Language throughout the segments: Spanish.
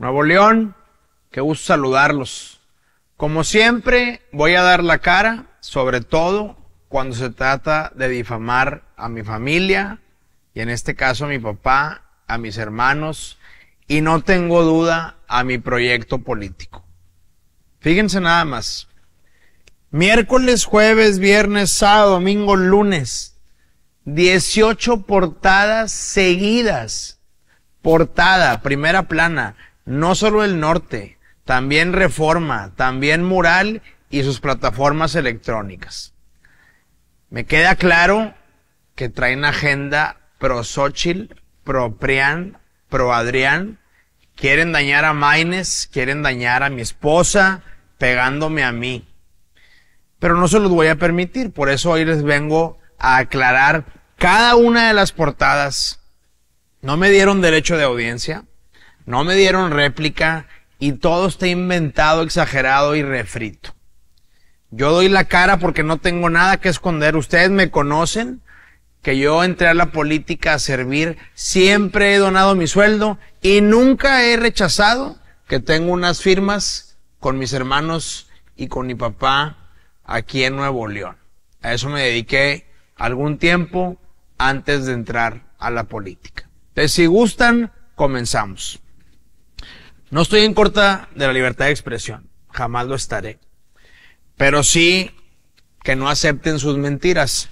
Nuevo León, qué gusto saludarlos. Como siempre, voy a dar la cara, sobre todo cuando se trata de difamar a mi familia, y en este caso a mi papá, a mis hermanos, y no tengo duda a mi proyecto político. Fíjense nada más. Miércoles, jueves, viernes, sábado, domingo, lunes. 18 portadas seguidas. Portada, primera plana no solo el norte, también Reforma, también Mural y sus plataformas electrónicas. Me queda claro que traen agenda pro Xochitl, pro Prian, pro Adrián. Quieren dañar a Maines, quieren dañar a mi esposa, pegándome a mí. Pero no se los voy a permitir, por eso hoy les vengo a aclarar cada una de las portadas. No me dieron derecho de audiencia, no me dieron réplica y todo está inventado, exagerado y refrito. Yo doy la cara porque no tengo nada que esconder. Ustedes me conocen, que yo entré a la política a servir, siempre he donado mi sueldo y nunca he rechazado que tengo unas firmas con mis hermanos y con mi papá aquí en Nuevo León. A eso me dediqué algún tiempo antes de entrar a la política. si gustan, comenzamos. No estoy en corta de la libertad de expresión, jamás lo estaré. Pero sí que no acepten sus mentiras.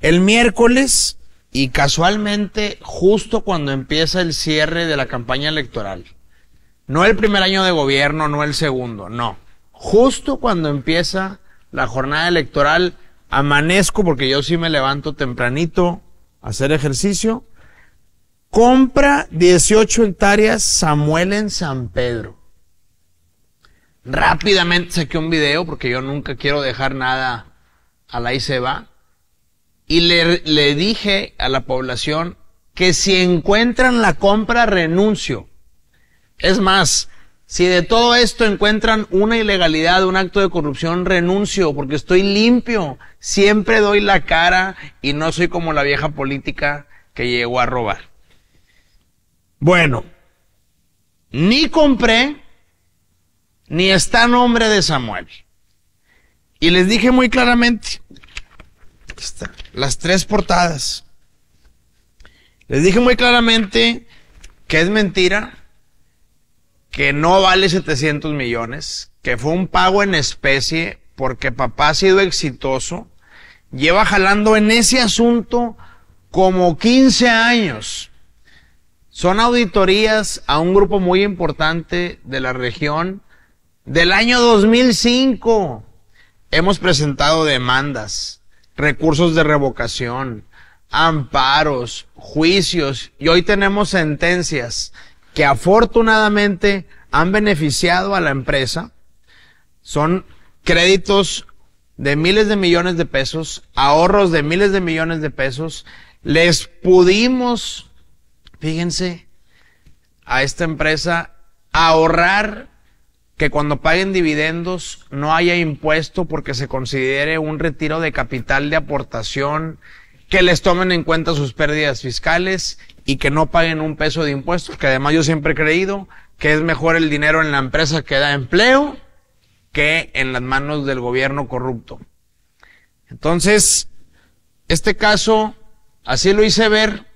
El miércoles, y casualmente, justo cuando empieza el cierre de la campaña electoral, no el primer año de gobierno, no el segundo, no. Justo cuando empieza la jornada electoral, amanezco porque yo sí me levanto tempranito a hacer ejercicio Compra 18 hectáreas Samuel en San Pedro. Rápidamente saqué un video porque yo nunca quiero dejar nada a la va. Y le dije a la población que si encuentran la compra renuncio. Es más, si de todo esto encuentran una ilegalidad, un acto de corrupción, renuncio, porque estoy limpio. Siempre doy la cara y no soy como la vieja política que llegó a robar. Bueno, ni compré, ni está nombre de Samuel. Y les dije muy claramente, las tres portadas. Les dije muy claramente que es mentira, que no vale 700 millones, que fue un pago en especie porque papá ha sido exitoso, lleva jalando en ese asunto como 15 años. Son auditorías a un grupo muy importante de la región del año 2005. Hemos presentado demandas, recursos de revocación, amparos, juicios y hoy tenemos sentencias que afortunadamente han beneficiado a la empresa. Son créditos de miles de millones de pesos, ahorros de miles de millones de pesos. Les pudimos fíjense, a esta empresa ahorrar que cuando paguen dividendos no haya impuesto porque se considere un retiro de capital de aportación, que les tomen en cuenta sus pérdidas fiscales y que no paguen un peso de impuestos, que además yo siempre he creído que es mejor el dinero en la empresa que da empleo que en las manos del gobierno corrupto. Entonces, este caso, así lo hice ver,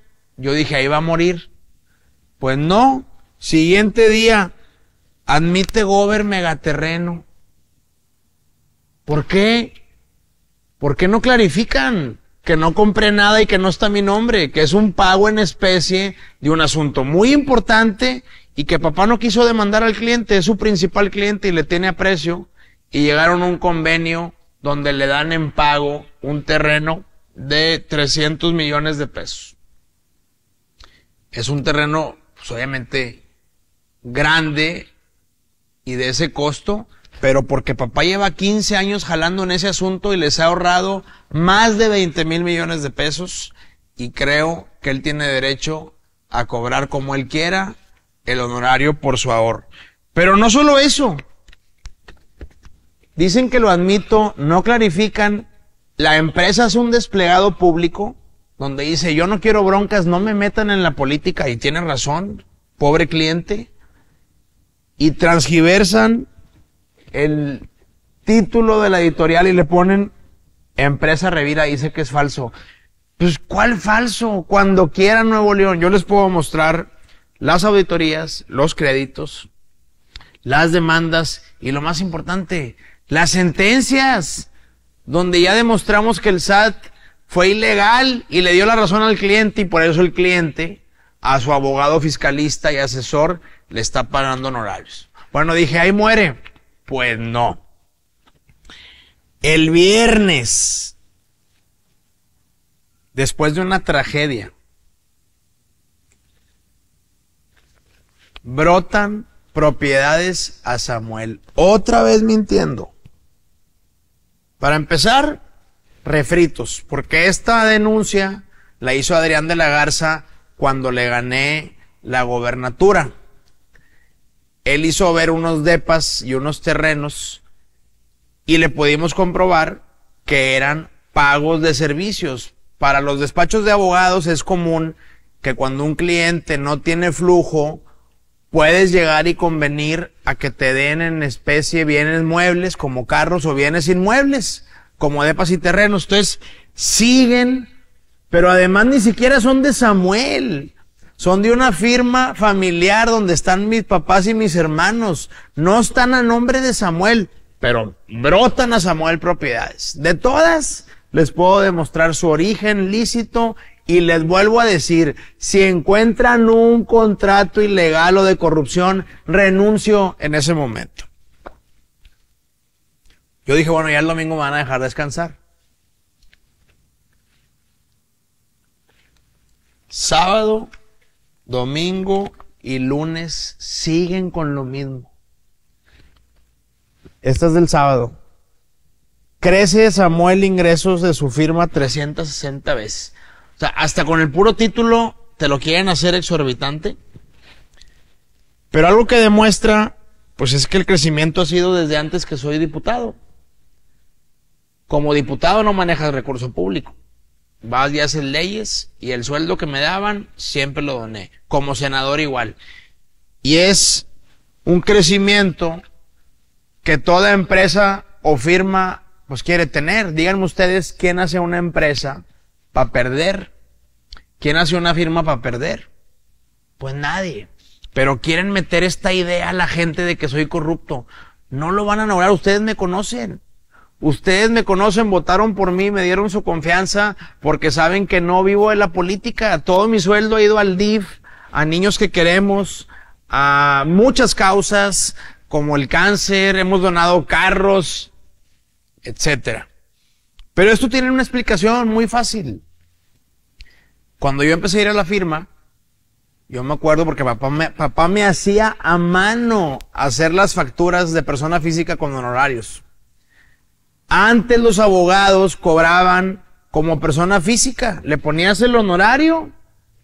yo dije, ahí va a morir. Pues no. Siguiente día, admite Gover megaterreno. ¿Por qué? ¿Por qué no clarifican que no compré nada y que no está mi nombre? Que es un pago en especie de un asunto muy importante y que papá no quiso demandar al cliente, es su principal cliente y le tiene aprecio. Y llegaron a un convenio donde le dan en pago un terreno de 300 millones de pesos. Es un terreno, pues, obviamente, grande y de ese costo, pero porque papá lleva 15 años jalando en ese asunto y les ha ahorrado más de 20 mil millones de pesos y creo que él tiene derecho a cobrar como él quiera el honorario por su ahorro. Pero no solo eso. Dicen que lo admito, no clarifican, la empresa es un desplegado público donde dice, yo no quiero broncas, no me metan en la política, y tienen razón, pobre cliente, y transgiversan el título de la editorial y le ponen Empresa Revira dice que es falso. Pues, ¿cuál falso? Cuando quiera Nuevo León, yo les puedo mostrar las auditorías, los créditos, las demandas y lo más importante, las sentencias, donde ya demostramos que el SAT fue ilegal y le dio la razón al cliente y por eso el cliente a su abogado fiscalista y asesor le está pagando honorarios. Bueno, dije, ahí muere. Pues no. El viernes, después de una tragedia, brotan propiedades a Samuel. Otra vez mintiendo. Para empezar, refritos, porque esta denuncia la hizo Adrián de la Garza cuando le gané la gobernatura. Él hizo ver unos depas y unos terrenos y le pudimos comprobar que eran pagos de servicios. Para los despachos de abogados es común que cuando un cliente no tiene flujo, puedes llegar y convenir a que te den en especie bienes muebles como carros o bienes inmuebles como depas y Terreno, Ustedes siguen, pero además ni siquiera son de Samuel. Son de una firma familiar donde están mis papás y mis hermanos. No están a nombre de Samuel, pero brotan a Samuel propiedades. De todas, les puedo demostrar su origen lícito y les vuelvo a decir, si encuentran un contrato ilegal o de corrupción, renuncio en ese momento. Yo dije, bueno, ya el domingo van a dejar descansar. Sábado, domingo y lunes siguen con lo mismo. Esta es del sábado. Crece Samuel ingresos de su firma 360 veces. O sea, hasta con el puro título te lo quieren hacer exorbitante. Pero algo que demuestra, pues es que el crecimiento ha sido desde antes que soy diputado. Como diputado no manejas recurso público. Vas y haces leyes y el sueldo que me daban siempre lo doné. Como senador igual. Y es un crecimiento que toda empresa o firma pues quiere tener. Díganme ustedes quién hace una empresa para perder. ¿Quién hace una firma para perder? Pues nadie. Pero quieren meter esta idea a la gente de que soy corrupto. No lo van a lograr, ustedes me conocen. Ustedes me conocen, votaron por mí, me dieron su confianza porque saben que no vivo de la política. Todo mi sueldo ha ido al DIF, a niños que queremos, a muchas causas como el cáncer, hemos donado carros, etcétera. Pero esto tiene una explicación muy fácil. Cuando yo empecé a ir a la firma, yo me acuerdo porque papá me, papá me hacía a mano hacer las facturas de persona física con honorarios. Antes los abogados cobraban como persona física. Le ponías el honorario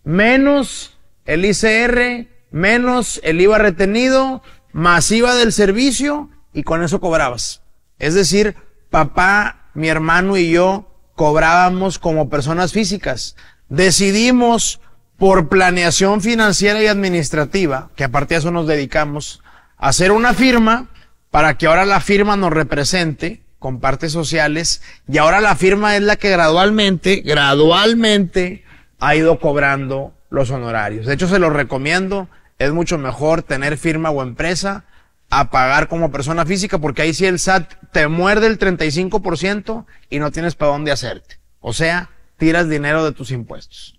menos el ICR, menos el IVA retenido, más IVA del servicio y con eso cobrabas. Es decir, papá, mi hermano y yo cobrábamos como personas físicas. Decidimos por planeación financiera y administrativa, que aparte de eso nos dedicamos, hacer una firma para que ahora la firma nos represente con partes sociales y ahora la firma es la que gradualmente, gradualmente ha ido cobrando los honorarios. De hecho, se los recomiendo, es mucho mejor tener firma o empresa a pagar como persona física porque ahí sí el SAT te muerde el 35% y no tienes para dónde hacerte. O sea, tiras dinero de tus impuestos.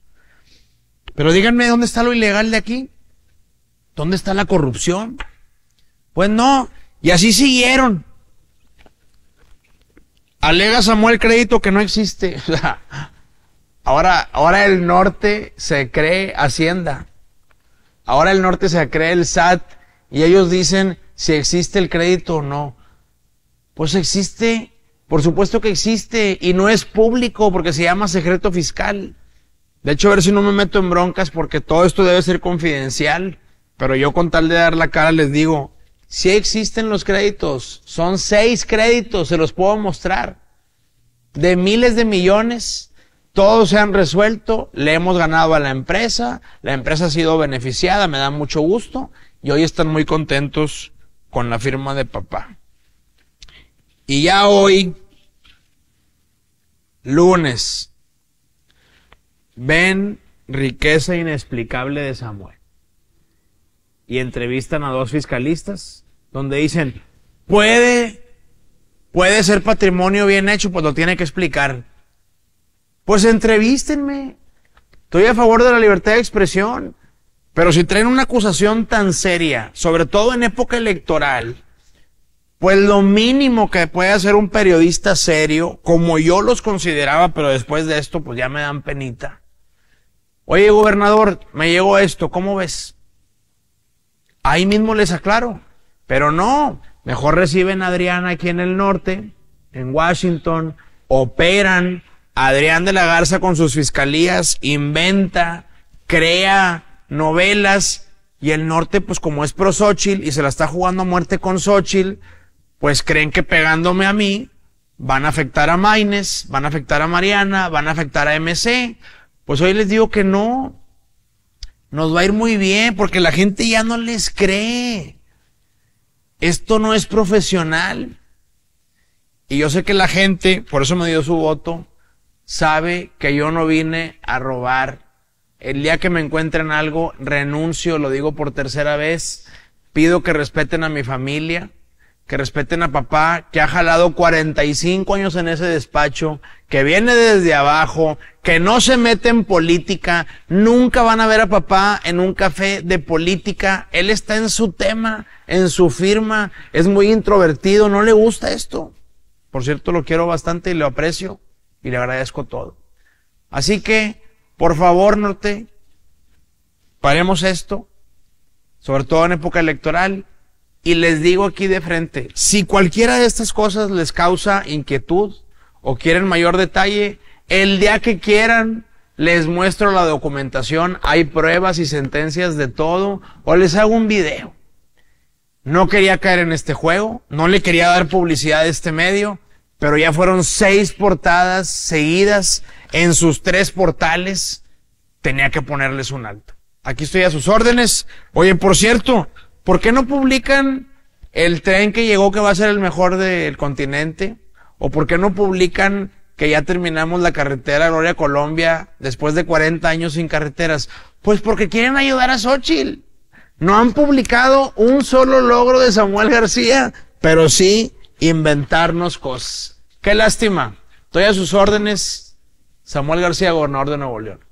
Pero díganme, ¿dónde está lo ilegal de aquí? ¿Dónde está la corrupción? Pues no, y así siguieron. Alega Samuel crédito que no existe. ahora, ahora el norte se cree Hacienda. Ahora el norte se cree el SAT. Y ellos dicen si existe el crédito o no. Pues existe. Por supuesto que existe. Y no es público porque se llama secreto fiscal. De hecho, a ver si no me meto en broncas porque todo esto debe ser confidencial. Pero yo con tal de dar la cara les digo, si existen los créditos. Son seis créditos, se los puedo mostrar. De miles de millones, todos se han resuelto, le hemos ganado a la empresa, la empresa ha sido beneficiada, me da mucho gusto y hoy están muy contentos con la firma de papá. Y ya hoy, lunes, ven riqueza inexplicable de Samuel y entrevistan a dos fiscalistas donde dicen, puede, puede ser patrimonio bien hecho, pues lo tiene que explicar. Pues entrevístenme. Estoy a favor de la libertad de expresión. Pero si traen una acusación tan seria, sobre todo en época electoral, pues lo mínimo que puede hacer un periodista serio, como yo los consideraba, pero después de esto, pues ya me dan penita. Oye, gobernador, me llegó esto, ¿cómo ves? Ahí mismo les aclaro. Pero no, mejor reciben a Adrián aquí en el norte, en Washington, operan. Adrián de la Garza con sus fiscalías inventa, crea novelas y el norte, pues como es pro y se la está jugando a muerte con Xochitl, pues creen que pegándome a mí van a afectar a Maines, van a afectar a Mariana, van a afectar a MC. Pues hoy les digo que no, nos va a ir muy bien porque la gente ya no les cree. Esto no es profesional. Y yo sé que la gente, por eso me dio su voto, sabe que yo no vine a robar. El día que me encuentren algo, renuncio, lo digo por tercera vez, pido que respeten a mi familia, que respeten a papá, que ha jalado 45 años en ese despacho, que viene desde abajo, que no se mete en política, nunca van a ver a papá en un café de política, él está en su tema, en su firma, es muy introvertido, no le gusta esto. Por cierto, lo quiero bastante y lo aprecio y le agradezco todo. Así que, por favor, Norte, paremos esto, sobre todo en época electoral, y les digo aquí de frente, si cualquiera de estas cosas les causa inquietud o quieren mayor detalle, el día que quieran les muestro la documentación, hay pruebas y sentencias de todo, o les hago un video. No quería caer en este juego, no le quería dar publicidad a este medio, pero ya fueron seis portadas seguidas en sus tres portales. Tenía que ponerles un alto. Aquí estoy a sus órdenes. Oye, por cierto, ¿Por qué no publican el tren que llegó que va a ser el mejor del continente? ¿O por qué no publican que ya terminamos la carretera Gloria Colombia después de 40 años sin carreteras? Pues porque quieren ayudar a Xochitl. No han publicado un solo logro de Samuel García, pero sí inventarnos cosas. Qué lástima. Estoy a sus órdenes. Samuel García, gobernador de Nuevo León.